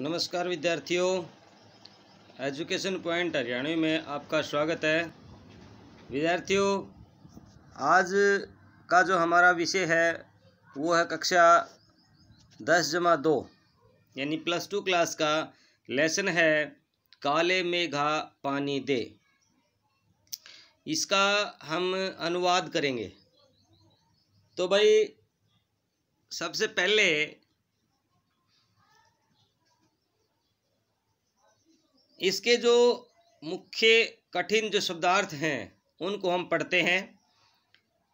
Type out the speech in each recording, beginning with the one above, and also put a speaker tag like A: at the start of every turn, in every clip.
A: नमस्कार विद्यार्थियों education point Haryanvi में आपका स्वागत है विद्यार्थियों आज का जो हमारा विषय है वो है कक्षा दस जमा दो यानी प्लस टू क्लास का लेसन है काले मेघा पानी दे इसका हम अनुवाद करेंगे तो भाई सबसे पहले इसके जो मुख्य कठिन जो शब्दार्थ हैं उनको हम पढ़ते हैं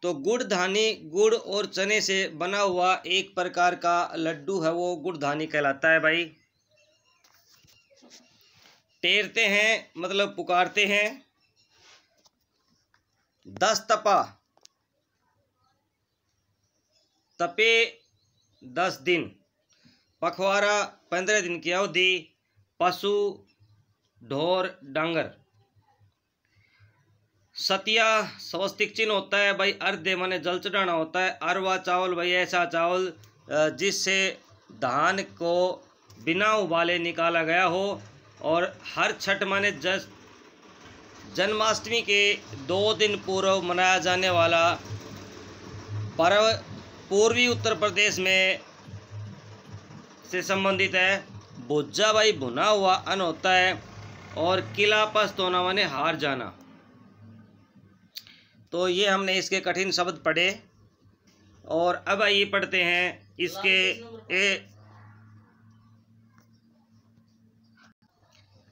A: तो गुड़ धानी गुड़ और चने से बना हुआ एक प्रकार का लड्डू है वो गुड़ धानी कहलाता है भाई टेरते हैं मतलब पुकारते हैं दस तपा तपे दस दिन पखवारा पंद्रह दिन की अवधि पशु ढोर डांगर सतिया स्वस्तिक चिन्ह होता है भाई अर्ध्य माने जल चढ़ाना होता है अरवा चावल भाई ऐसा चावल जिससे धान को बिना उबाले निकाला गया हो और हर छठ माने जस जन्माष्टमी के दो दिन पूर्व मनाया जाने वाला पर्व पूर्वी उत्तर प्रदेश में से संबंधित है भुज्जा भाई भुना हुआ अन्न होता है और किला पस्त होना माने हार जाना तो ये हमने इसके कठिन शब्द पढ़े और अब आइए पढ़ते हैं इसके ए,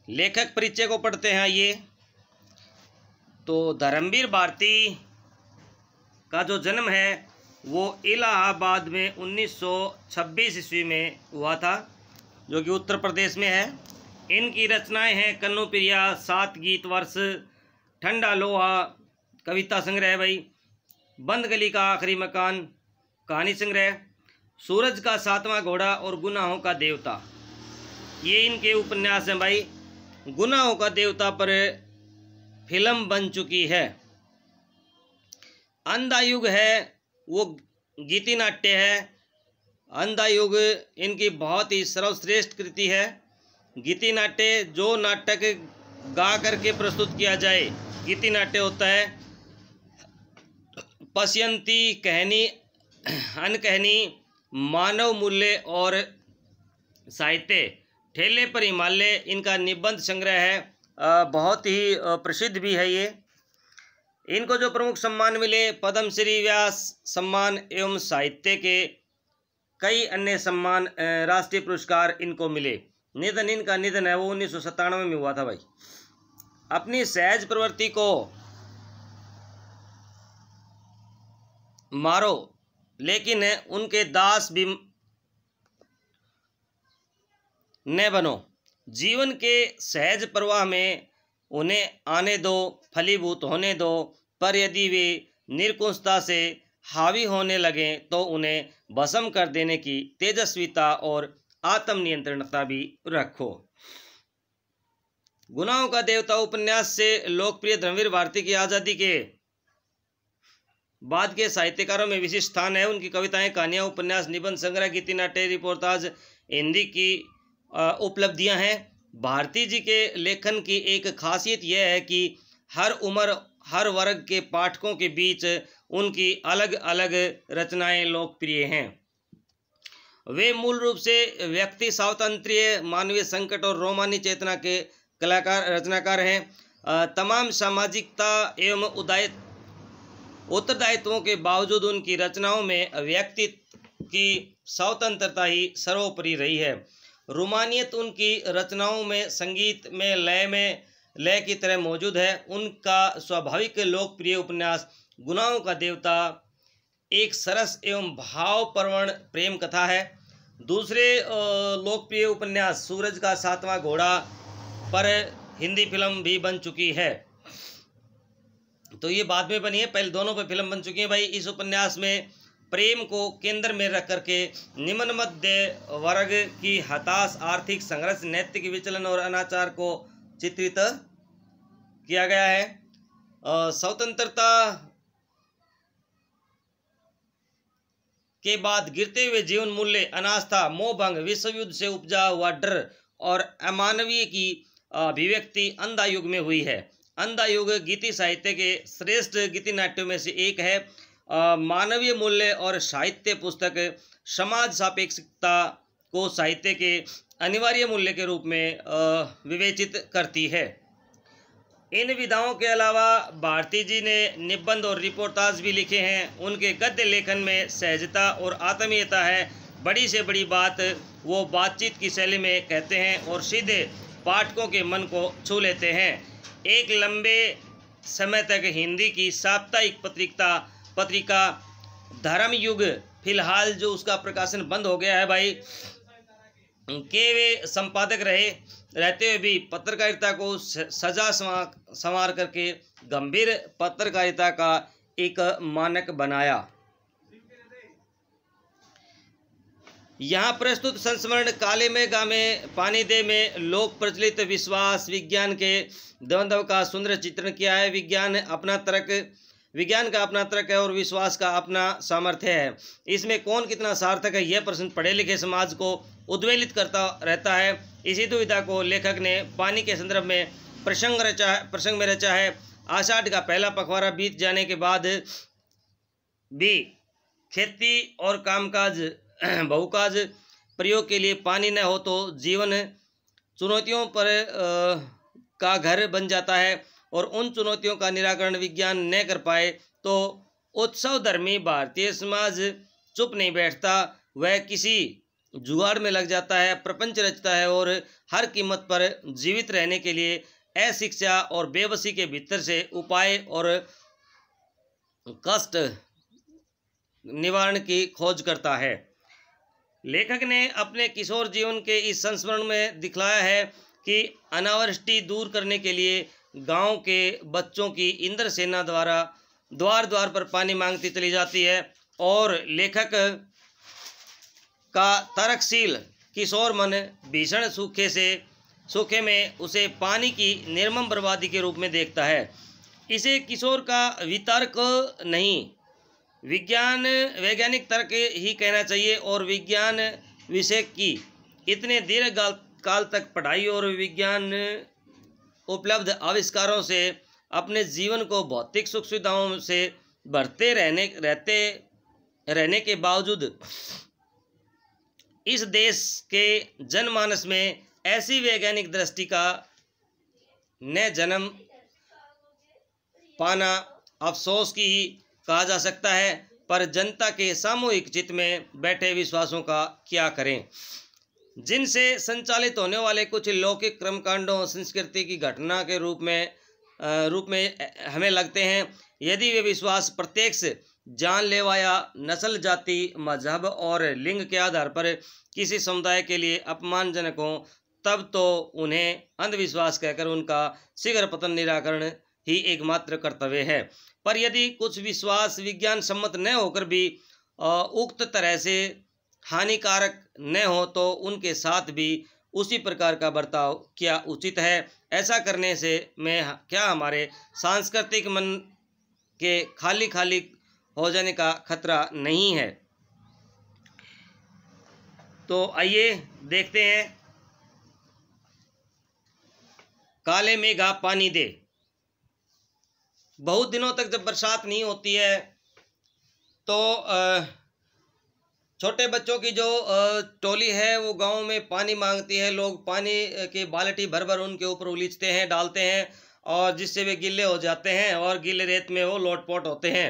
A: लेखक परिचय को पढ़ते हैं ये तो धर्मवीर भारती का जो जन्म है वो इलाहाबाद में 1926 ईस्वी में हुआ था जो कि उत्तर प्रदेश में है इनकी रचनाएं हैं कन्नू प्रिया सात गीत वर्ष ठंडा लोहा कविता संग्रह भाई बंद गली का आखिरी मकान कहानी संग्रह सूरज का सातवां घोड़ा और गुनाहों का देवता ये इनके उपन्यास हैं भाई गुनाहों का देवता पर फिल्म बन चुकी है अंधायुग है वो गीति नाट्य है अंधायुग इनकी बहुत ही सर्वश्रेष्ठ कृति है गीति नाट्य जो नाटक गा करके प्रस्तुत किया जाए गीति नाट्य होता है पश्यंती कहनी अनकहनी मानव मूल्य और साहित्य ठेले पर हिमालय इनका निबंध संग्रह है बहुत ही प्रसिद्ध भी है ये इनको जो प्रमुख सम्मान मिले पद्मश्री व्यास सम्मान एवं साहित्य के कई अन्य सम्मान राष्ट्रीय पुरस्कार इनको मिले निधन इनका निधन है वो उन्नीस में हुआ था भाई अपनी सहज प्रवृत्ति को मारो लेकिन उनके दास भी न बनो जीवन के सहज प्रवाह में उन्हें आने दो फलीभूत होने दो पर यदि वे निरकुंजता से हावी होने लगें तो उन्हें भसम कर देने की तेजस्विता और आत्मनियंत्रणता भी रखो गुनाहों का देवता उपन्यास से लोकप्रिय धर्मवीर भारती की आज़ादी के बाद के साहित्यकारों में विशिष्ट स्थान है उनकी कविताएं कहानियां उपन्यास निबंध संग्रह गीति नाट्य रिपोर्टाज हिंदी की उपलब्धियां हैं भारती जी के लेखन की एक खासियत यह है कि हर उम्र हर वर्ग के पाठकों के बीच उनकी अलग अलग रचनाएं लोकप्रिय हैं वे मूल रूप से व्यक्ति स्वातंत्र्य मानवीय संकट और रोमानी चेतना के कलाकार रचनाकार हैं तमाम सामाजिकता एवं उदाय उत्तरदायित्वों के बावजूद उनकी रचनाओं में व्यक्तित्व की स्वतंत्रता ही सर्वोपरि रही है रोमानियत उनकी रचनाओं में संगीत में लय में लय की तरह मौजूद है उनका स्वाभाविक लोकप्रिय उपन्यास गुनाहों का देवता एक सरस एवं भावपर्वण प्रेम कथा है दूसरे लोकप्रिय उपन्यास सूरज का सातवां घोड़ा पर हिंदी फिल्म भी बन चुकी है तो ये बाद में बनी है पहले दोनों पर फिल्म बन चुकी है भाई इस उपन्यास में प्रेम को केंद्र में रख करके निम्न मध्य वर्ग की हताश आर्थिक संघर्ष नैतिक विचलन और अनाचार को चित्रित किया गया है स्वतंत्रता के बाद गिरते हुए जीवन मूल्य अनास्था मोहभंग विश्व युद्ध से उपजा हुआ डर और अमानवीय की अभिव्यक्ति अंधा युग में हुई है अंधा युग गीति साहित्य के श्रेष्ठ गीति नाट्यों में से एक है मानवीय मूल्य और साहित्य पुस्तक समाज सापेक्षता को साहित्य के अनिवार्य मूल्य के रूप में विवेचित करती है इन विधाओं के अलावा भारती जी ने निबंध और रिपोर्टाज भी लिखे हैं उनके गद्य लेखन में सहजता और आत्मीयता है बड़ी से बड़ी बात वो बातचीत की शैली में कहते हैं और सीधे पाठकों के मन को छू लेते हैं एक लंबे समय तक हिंदी की साप्ताहिक पत्रिका पत्रिका धर्मयुग फिलहाल जो उसका प्रकाशन बंद हो गया है भाई के वे संपादक रहे रहते हुए भी पत्रकारिता को सजा संवार करके गंभीर पत्रकारिता का एक मानक बनाया यहाँ प्रस्तुत संस्मरण काले में गामे पानी दे में लोक प्रचलित विश्वास विज्ञान के द्वंद्व का सुंदर चित्रण किया है विज्ञान अपना तर्क विज्ञान का अपना तर्क है और विश्वास का अपना सामर्थ्य है इसमें कौन कितना सार्थक है यह प्रश्न पढ़े लिखे समाज को उद्वेलित करता रहता है इसी दुविधा को लेखक ने पानी के संदर्भ में प्रसंग रचा प्रसंग में रचा है आषाढ़ का पहला पखवाड़ा बीत जाने के बाद भी खेती और कामकाज बहुकाज प्रयोग के लिए पानी न हो तो जीवन चुनौतियों पर आ, का घर बन जाता है और उन चुनौतियों का निराकरण विज्ञान न कर पाए तो उत्सव धर्मी भारतीय समाज चुप नहीं बैठता वह किसी जुगाड़ में लग जाता है प्रपंच रचता है और हर कीमत पर जीवित रहने के लिए अशिक्षा और बेबसी के भीतर से उपाय और कष्ट निवारण की खोज करता है लेखक ने अपने किशोर जीवन के इस संस्मरण में दिखलाया है कि अनावृष्टि दूर करने के लिए गांव के बच्चों की इंद्र सेना द्वारा द्वार द्वार पर पानी मांगती चली जाती है और लेखक का तरकशील किशोर मन भीषण सूखे से सूखे में उसे पानी की निर्मम बर्बादी के रूप में देखता है इसे किशोर का वितर्क नहीं विज्ञान वैज्ञानिक तर्क ही कहना चाहिए और विज्ञान विषय की इतने दीर्घ काल तक पढ़ाई और विज्ञान उपलब्ध आविष्कारों से अपने जीवन को भौतिक सुख सुविधाओं से भरते रहने रहते रहने के बावजूद इस देश के जनमानस में ऐसी वैज्ञानिक दृष्टि का न जन्म पाना अफसोस की ही कहा जा सकता है पर जनता के सामूहिक चित्त में बैठे विश्वासों का क्या करें जिनसे संचालित होने वाले कुछ लौकिक और संस्कृति की घटना के रूप में रूप में हमें लगते हैं यदि वे विश्वास प्रत्यक्ष जान लेवाया नस्ल जाति मजहब और लिंग के आधार पर किसी समुदाय के लिए अपमानजनक हों तब तो उन्हें अंधविश्वास कहकर उनका शीघ्र पतन निराकरण ही एकमात्र कर्तव्य है पर यदि कुछ विश्वास विज्ञान सम्मत न होकर भी उक्त तरह से हानिकारक न हो तो उनके साथ भी उसी प्रकार का बर्ताव किया उचित है ऐसा करने से मैं क्या हमारे सांस्कृतिक मन के खाली खाली हो जाने का खतरा नहीं है तो आइए देखते हैं काले मेघा पानी दे बहुत दिनों तक जब बरसात नहीं होती है तो छोटे बच्चों की जो टोली है वो गांव में पानी मांगती है लोग पानी के बाल्टी भर भर उनके ऊपर उलीचते हैं डालते हैं और जिससे वे गिले हो जाते हैं और गिले रेत में वो लोटपोट होते हैं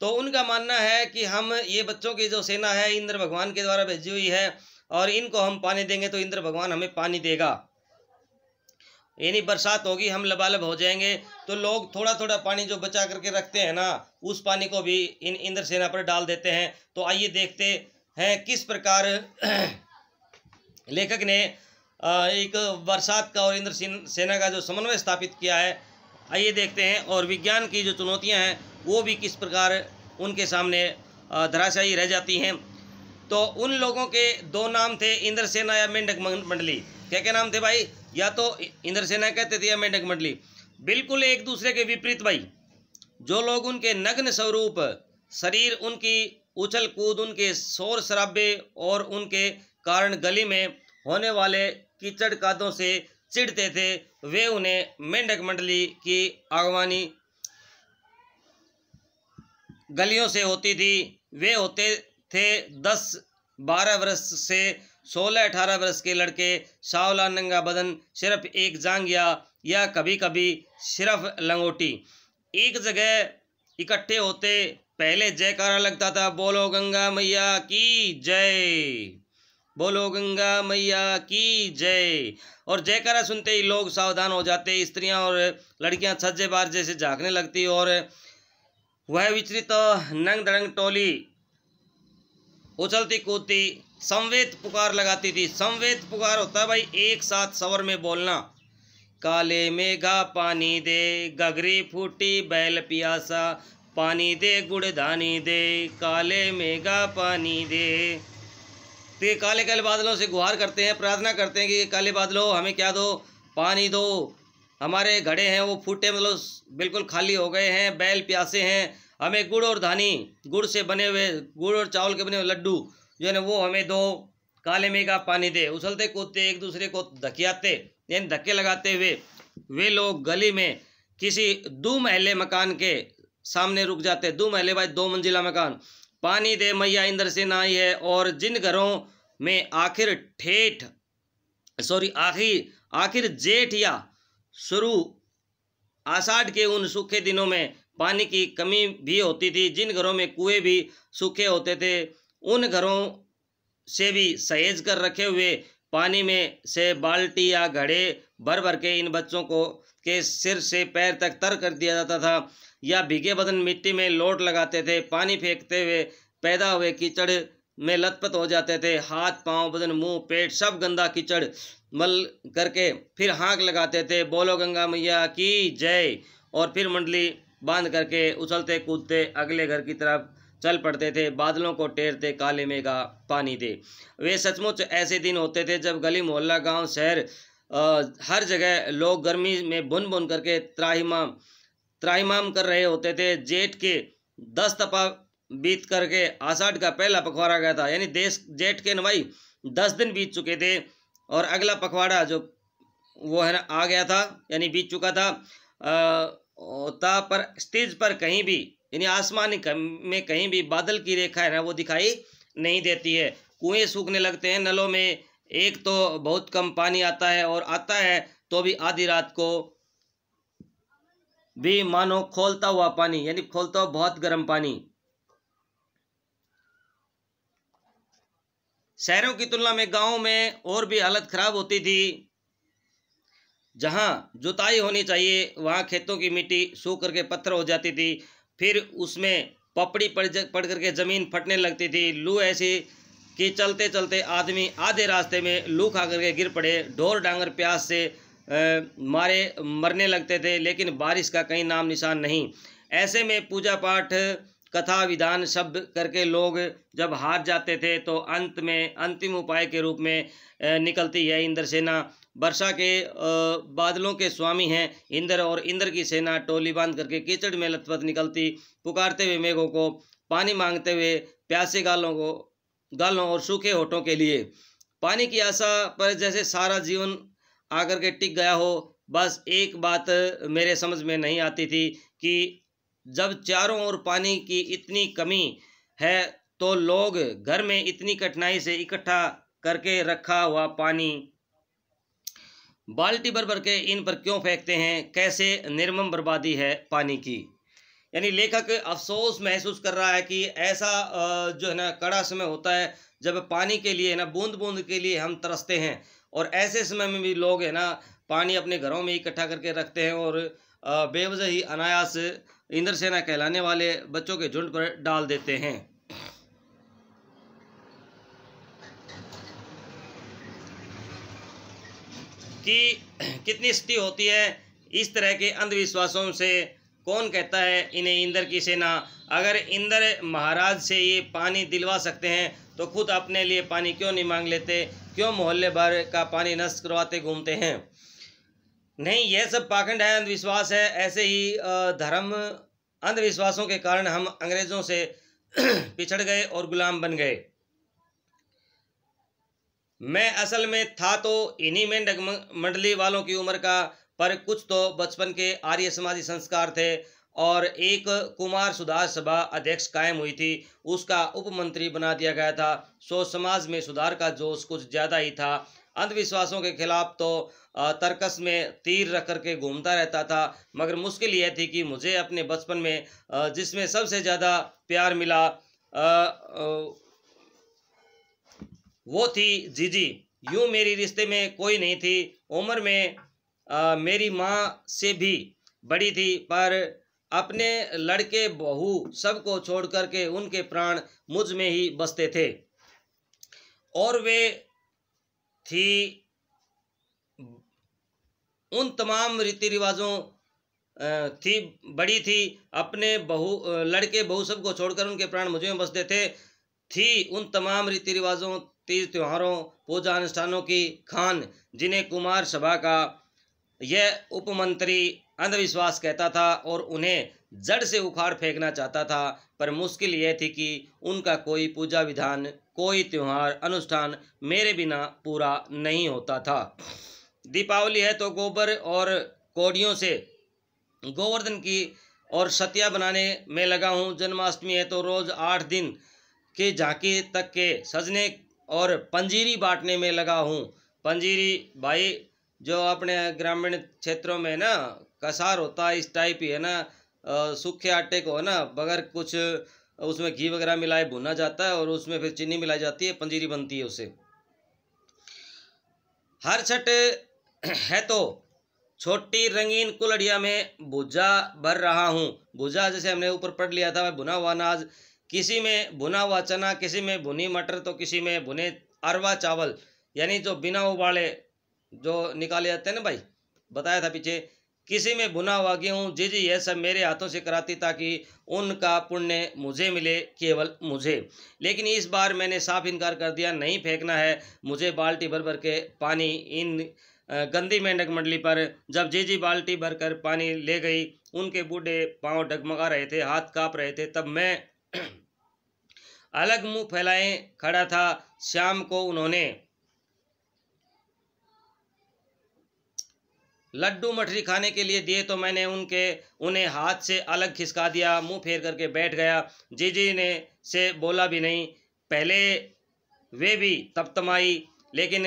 A: तो उनका मानना है कि हम ये बच्चों की जो सेना है इंद्र भगवान के द्वारा भेजी हुई है और इनको हम पानी देंगे तो इंद्र भगवान हमें पानी देगा यानी बरसात होगी हम लबालब हो जाएंगे तो लोग थोड़ा थोड़ा पानी जो बचा करके रखते हैं ना उस पानी को भी इन इंद्र सेना पर डाल देते हैं तो आइए देखते हैं किस प्रकार लेखक ने एक बरसात का और इंद्र सेना का जो समन्वय स्थापित किया है आइए देखते हैं और विज्ञान की जो चुनौतियाँ हैं वो भी किस प्रकार उनके सामने धराशायी रह जाती हैं तो उन लोगों के दो नाम थे इंद्र सेना या मेंढक मंडली क्या क्या नाम थे भाई या तो इंद्र सेना कहते थे या मेंढक मंडली बिल्कुल एक दूसरे के विपरीत भाई जो लोग उनके नग्न स्वरूप शरीर उनकी उछल कूद उनके शोर शराबे और उनके कारण गली में होने वाले कीचड़ कादों से चिढ़ते थे वे उन्हें मेंढक मंडली की अगवानी गलियों से होती थी वे होते थे दस बारह वर्ष से सोलह अठारह वर्ष के लड़के सावला नंगा बदन सिर्फ एक जांगिया या कभी कभी सिर्फ लंगोटी एक जगह इकट्ठे होते पहले जयकारा लगता था बोलो गंगा मैया की जय बोलो गंगा मैया की जय और जयकारा सुनते ही लोग सावधान हो जाते स्त्रियां और लड़कियां छज्जे बार जैसे झांकने लगती और वह विचरित नंग दड़ंग टोली उछलती कूदती संवेद पुकार लगाती थी संवेद पुकार होता है भाई एक साथ सवर में बोलना काले मेघा पानी दे गगरी फूटी बैल पियासा पानी दे गुड़ धानी दे काले मेघा पानी दे तो काले काले बादलों से गुहार करते हैं प्रार्थना करते हैं कि काले बादलों हमें क्या दो पानी दो हमारे घड़े हैं वो फूटे मतलब बिल्कुल खाली हो गए हैं बैल प्यासे हैं हमें गुड़ और धानी गुड़ से बने हुए गुड़ और चावल के बने हुए लड्डू जो है ना वो हमें दो काले में का पानी दे उछलते कूदते एक दूसरे को धकियाते यानी धक्के लगाते हुए वे लोग गली में किसी दो महले मकान के सामने रुक जाते दो महले बाद दो मंजिला मकान पानी दे मैया इंद्र से ना आई है और जिन घरों में आखिर ठेठ सॉरी आखिर आखिर जेठ या शुरू आषाढ़ के उन सूखे दिनों में पानी की कमी भी होती थी जिन घरों में कुएं भी सूखे होते थे उन घरों से भी सहेज कर रखे हुए पानी में से बाल्टी या घड़े भर भर के इन बच्चों को के सिर से पैर तक तर कर दिया जाता था या भीगे बदन मिट्टी में लोट लगाते थे पानी फेंकते हुए पैदा हुए कीचड़ में लतपत हो जाते थे हाथ पांव बदन मुंह पेट सब गंदा कीचड़ मल करके फिर हाँक लगाते थे बोलो गंगा मैया की जय और फिर मंडली बांध करके उछलते कूदते अगले घर की तरफ चल पड़ते थे बादलों को टेरते काले में का पानी दे वे सचमुच ऐसे दिन होते थे जब गली मोहल्ला गांव शहर हर जगह लोग गर्मी में बुन बुन करके त्राहिमाम त्राहिमाम कर रहे होते थे जेठ के दस तपा बीत करके आषाढ़ का पहला पखवाड़ा गया था यानी देश जेठ के नवाई दस दिन बीत चुके थे और अगला पखवाड़ा जो वो है ना आ गया था यानी बीत चुका था ता पर स्टेज पर कहीं भी यानी आसमान में कहीं भी बादल की रेखा है ना वो दिखाई नहीं देती है कुएं सूखने लगते हैं नलों में एक तो बहुत कम पानी आता है और आता है तो भी आधी रात को भी मानो खोलता हुआ पानी यानी खोलता हुआ बहुत गर्म पानी शहरों की तुलना में गाँव में और भी हालत ख़राब होती थी जहाँ जुताई होनी चाहिए वहाँ खेतों की मिट्टी सूख करके पत्थर हो जाती थी फिर उसमें पपड़ी पड़ पड़ करके ज़मीन फटने लगती थी लू ऐसी कि चलते चलते आदमी आधे रास्ते में लू खा करके गिर पड़े ढोर डांगर प्यास से आ, मारे मरने लगते थे लेकिन बारिश का कहीं नाम निशान नहीं ऐसे में पूजा पाठ कथा विधान शब्द करके लोग जब हार जाते थे तो अंत में अंतिम उपाय के रूप में निकलती है इंद्र सेना वर्षा के बादलों के स्वामी हैं इंद्र और इंद्र की सेना टोली बांध करके कीचड़ में लथपथ निकलती पुकारते हुए मेघों को पानी मांगते हुए प्यासे गालों को गालों और सूखे होठों के लिए पानी की आशा पर जैसे सारा जीवन आकर के टिक गया हो बस एक बात मेरे समझ में नहीं आती थी कि जब चारों ओर पानी की इतनी कमी है तो लोग घर में इतनी कठिनाई से इकट्ठा करके रखा हुआ पानी बाल्टी भर भर के इन पर क्यों फेंकते हैं कैसे निर्मम बर्बादी है पानी की यानी लेखक अफसोस महसूस कर रहा है कि ऐसा जो है ना कड़ा समय होता है जब पानी के लिए ना बूंद बूंद के लिए हम तरसते हैं और ऐसे समय में भी लोग है ना पानी अपने घरों में इकट्ठा करके रखते हैं और बेवजह ही अनायास इंद्र सेना कहलाने वाले बच्चों के झुंड पर डाल देते हैं कि कितनी स्थिति होती है इस तरह के अंधविश्वासों से कौन कहता है इन्हें इंद्र की सेना अगर इंद्र महाराज से ये पानी दिलवा सकते हैं तो खुद अपने लिए पानी क्यों नहीं मांग लेते क्यों मोहल्ले भर का पानी नष्ट करवाते घूमते हैं नहीं यह सब पाखंड है अंधविश्वास है ऐसे ही धर्म अंधविश्वासों के कारण हम अंग्रेज़ों से पिछड़ गए और गुलाम बन गए मैं असल में था तो इन्हीं में मंडली वालों की उम्र का पर कुछ तो बचपन के आर्य समाजी संस्कार थे और एक कुमार सुधार सभा अध्यक्ष कायम हुई थी उसका उपमंत्री बना दिया गया था सो समाज में सुधार का जोश कुछ ज़्यादा ही था अंधविश्वासों के खिलाफ तो तर्कस में तीर रख करके घूमता रहता था मगर मुश्किल यह थी कि मुझे अपने बचपन में जिसमें सबसे ज़्यादा प्यार मिला वो थी जीजी यूं मेरी रिश्ते में कोई नहीं थी उम्र में मेरी माँ से भी बड़ी थी पर अपने लड़के बहू सबको छोड़ करके उनके प्राण मुझ में ही बसते थे और वे थी उन तमाम रीति रिवाजों थी बड़ी थी अपने बहु लड़के बहू सब को छोड़कर उनके प्राण मुझे में बसते थे थी उन तमाम रीति रिवाजों तीज त्योहारों पूजा अनुष्ठानों की खान जिन्हें कुमार सभा का यह उपमंत्री अंधविश्वास कहता था और उन्हें जड़ से उखाड़ फेंकना चाहता था पर मुश्किल यह थी कि उनका कोई पूजा विधान कोई त्यौहार अनुष्ठान मेरे बिना पूरा नहीं होता था दीपावली है तो गोबर और कोड़ियों से गोवर्धन की और सतिया बनाने में लगा हूँ जन्माष्टमी है तो रोज़ आठ दिन के झांकी तक के सजने और पंजीरी बांटने में लगा हूँ पंजीरी भाई जो अपने ग्रामीण क्षेत्रों में ना कसार होता है इस टाइप ही है ना सूखे आटे को है ना बगैर कुछ उसमें घी वगैरह मिलाए भुना जाता है और उसमें फिर चीनी मिलाई जाती है पंजीरी बनती है उसे हर छठ है तो छोटी रंगीन कुलड़िया में भुजा भर रहा हूँ भुजा जैसे हमने ऊपर पढ़ लिया था भुना हुआ अनाज किसी में भुना हुआ चना किसी में भुनी मटर तो किसी में भुने अरवा चावल यानी जो बिना उबाले जो निकाले जाते हैं ना भाई बताया था पीछे किसी में बुना हुआ गेहूँ जी जी यह सब मेरे हाथों से कराती ताकि उनका पुण्य मुझे मिले केवल मुझे लेकिन इस बार मैंने साफ इनकार कर दिया नहीं फेंकना है मुझे बाल्टी भर भर के पानी इन गंदी मेंढक मंडली पर जब जी जी बाल्टी भरकर पानी ले गई उनके बूढ़े पांव डगमगा रहे थे हाथ काँप रहे थे तब मैं अलग मुँह फैलाए खड़ा था शाम को उन्होंने लड्डू मठरी खाने के लिए दिए तो मैंने उनके उन्हें हाथ से अलग खिसका दिया मुंह फेर करके बैठ गया जीजी ने से बोला भी नहीं पहले वे भी तपतमाई लेकिन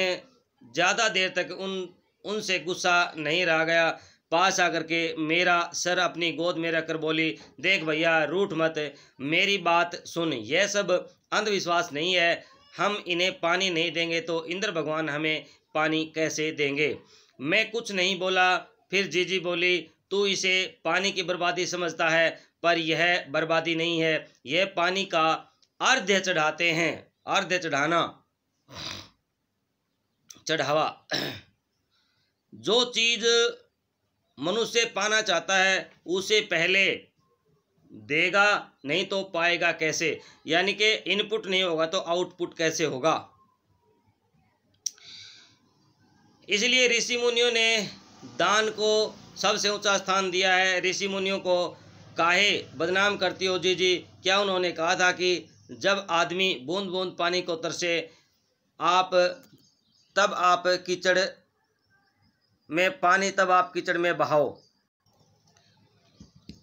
A: ज़्यादा देर तक उन उनसे गुस्सा नहीं रह गया पास आकर के मेरा सर अपनी गोद में रखकर बोली देख भैया रूठ मत मेरी बात सुन यह सब अंधविश्वास नहीं है हम इन्हें पानी नहीं देंगे तो इंद्र भगवान हमें पानी कैसे देंगे मैं कुछ नहीं बोला फिर जीजी बोली तू इसे पानी की बर्बादी समझता है पर यह बर्बादी नहीं है यह पानी का अर्ध्य चढ़ाते हैं अर्ध्य चढ़ाना चढ़ावा जो चीज़ मनुष्य पाना चाहता है उसे पहले देगा नहीं तो पाएगा कैसे यानी कि इनपुट नहीं होगा तो आउटपुट कैसे होगा इसलिए ऋषि मुनियों ने दान को सबसे ऊंचा स्थान दिया है ऋषि मुनियों को काहे बदनाम करती हो जी जी क्या उन्होंने कहा था कि जब आदमी बूंद बूंद पानी को तरसे आप तब आप कीचड़ में पानी तब आप कीचड़ में बहाओ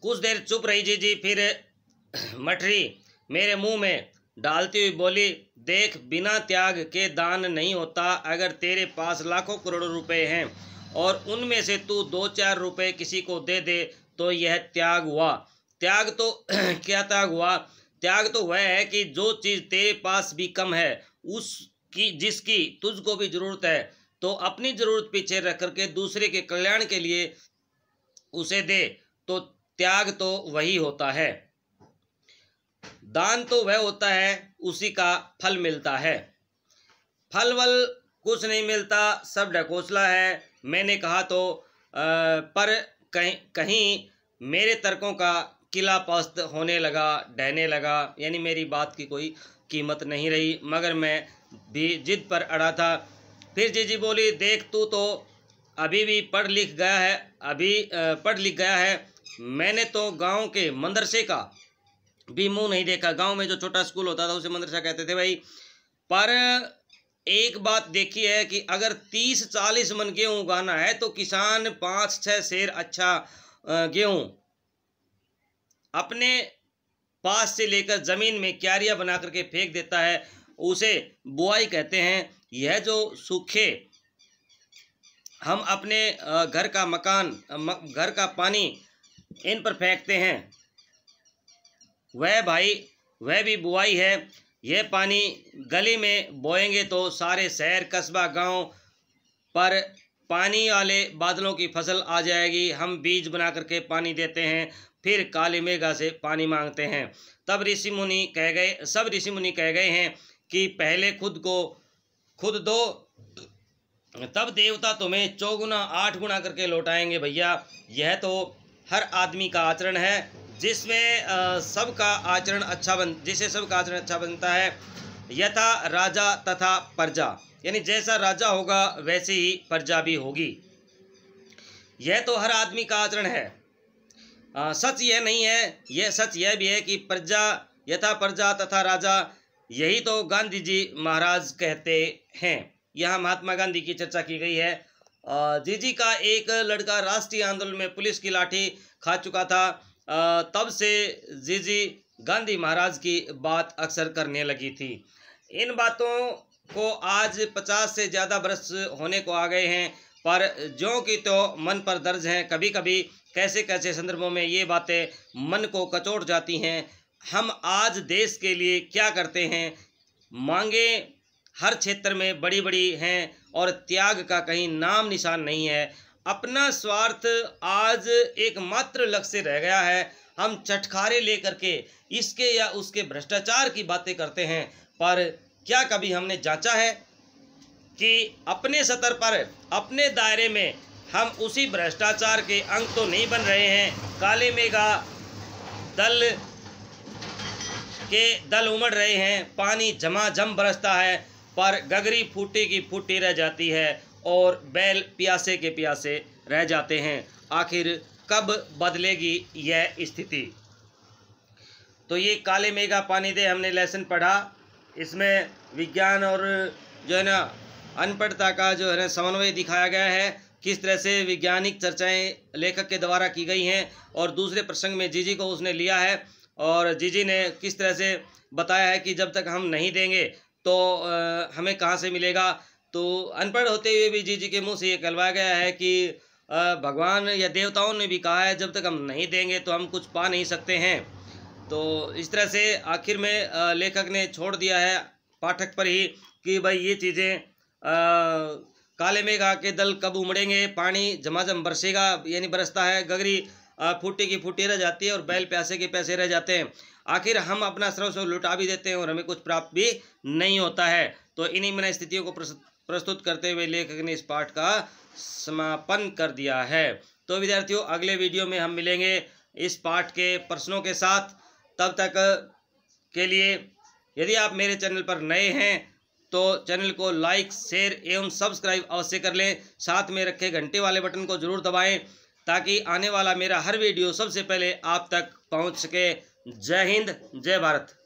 A: कुछ देर चुप रही जी जी फिर मठरी मेरे मुंह में डालती हुई बोली देख बिना त्याग के दान नहीं होता अगर तेरे पास लाखों करोड़ों रुपए हैं और उनमें से तू दो चार रुपए किसी को दे दे तो यह त्याग हुआ त्याग तो क्या त्याग हुआ त्याग तो वह है कि जो चीज़ तेरे पास भी कम है उसकी जिसकी तुझको भी ज़रूरत है तो अपनी ज़रूरत पीछे रख करके दूसरे के कल्याण के लिए उसे दे तो त्याग तो वही होता है दान तो वह होता है उसी का फल मिलता है फल वल कुछ नहीं मिलता सब डकोसला है मैंने कहा तो आ, पर कहीं कहीं मेरे तर्कों का किला पस्त होने लगा डहने लगा यानी मेरी बात की कोई कीमत नहीं रही मगर मैं भी जिद पर अड़ा था फिर जीजी बोली देख तू तो अभी भी पढ़ लिख गया है अभी पढ़ लिख गया है मैंने तो गांव के मदरसे का भी मुंह नहीं देखा गांव में जो छोटा स्कूल होता था उसे मदरसा कहते थे भाई पर एक बात देखी है कि अगर तीस चालीस मन गेहूँ उगाना है तो किसान पाँच छः शेर अच्छा गेहूँ अपने पास से लेकर ज़मीन में क्यारिया बना करके फेंक देता है उसे बुआई कहते हैं यह जो सूखे हम अपने घर का मकान घर का पानी इन पर फेंकते हैं वह भाई वह भी बुआई है यह पानी गली में बोएंगे तो सारे शहर कस्बा गांव पर पानी वाले बादलों की फसल आ जाएगी हम बीज बना करके पानी देते हैं फिर काली मेघा से पानी मांगते हैं तब ऋषि मुनि कह गए सब ऋषि मुनि कह गए हैं कि पहले खुद को खुद दो तब देवता तुम्हें चौगुना आठ गुना करके लौटाएंगे भैया यह तो हर आदमी का आचरण है जिसमें सबका आचरण अच्छा बन जिसे सबका आचरण अच्छा बनता है यथा राजा तथा प्रजा यानी जैसा राजा होगा वैसे ही प्रजा भी होगी यह तो हर आदमी का आचरण है आ, सच यह नहीं है यह सच यह भी है कि प्रजा यथा प्रजा तथा राजा यही तो गांधी जी महाराज कहते हैं यहाँ महात्मा गांधी की चर्चा की गई है जी जी का एक लड़का राष्ट्रीय आंदोलन में पुलिस की लाठी खा चुका था तब से जी जी गांधी महाराज की बात अक्सर करने लगी थी इन बातों को आज पचास से ज़्यादा बरस होने को आ गए हैं पर जो कि तो मन पर दर्ज हैं कभी कभी कैसे कैसे संदर्भों में ये बातें मन को कचोट जाती हैं हम आज देश के लिए क्या करते हैं मांगे हर क्षेत्र में बड़ी बड़ी हैं और त्याग का कहीं नाम निशान नहीं है अपना स्वार्थ आज एकमात्र लक्ष्य रह गया है हम चटखारे लेकर के इसके या उसके भ्रष्टाचार की बातें करते हैं पर क्या कभी हमने जांचा है कि अपने सतर पर अपने दायरे में हम उसी भ्रष्टाचार के अंग तो नहीं बन रहे हैं काले मेघा दल के दल उमड़ रहे हैं पानी जमा जम बरसता है पर गगरी फूटी की फूटी रह जाती है और बैल प्यासे के प्यासे रह जाते हैं आखिर कब बदलेगी यह स्थिति तो ये काले मेघा पानी दे हमने लेसन पढ़ा इसमें विज्ञान और जो है ना अनपढ़ता का जो है ना समन्वय दिखाया गया है किस तरह से वैज्ञानिक चर्चाएं लेखक के द्वारा की गई हैं और दूसरे प्रसंग में जीजी को उसने लिया है और जीजी ने किस तरह से बताया है कि जब तक हम नहीं देंगे तो हमें कहाँ से मिलेगा तो अनपढ़ होते हुए भी जी जी के मुंह से ये कहवा गया है कि भगवान या देवताओं ने भी कहा है जब तक हम नहीं देंगे तो हम कुछ पा नहीं सकते हैं तो इस तरह से आखिर में लेखक ने छोड़ दिया है पाठक पर ही कि भाई ये चीज़ें काले में गा के दल कब उमड़ेंगे पानी झमाझम बरसेगा यानी बरसता है गगरी फूटी की फूटी रह जाती है और बैल प्यासे के पैसे रह जाते हैं आखिर हम अपना सर्वस्व लुटा भी देते हैं और हमें कुछ प्राप्त भी नहीं होता है तो इन्हीं मन स्थितियों को प्रस्तुत करते हुए लेखक ने इस पाठ का समापन कर दिया है तो विद्यार्थियों अगले वीडियो में हम मिलेंगे इस पाठ के प्रश्नों के साथ तब तक के लिए यदि आप मेरे चैनल पर नए हैं तो चैनल को लाइक शेयर एवं सब्सक्राइब अवश्य कर लें साथ में रखे घंटे वाले बटन को जरूर दबाएं ताकि आने वाला मेरा हर वीडियो सबसे पहले आप तक पहुंच सके जय हिंद जय भारत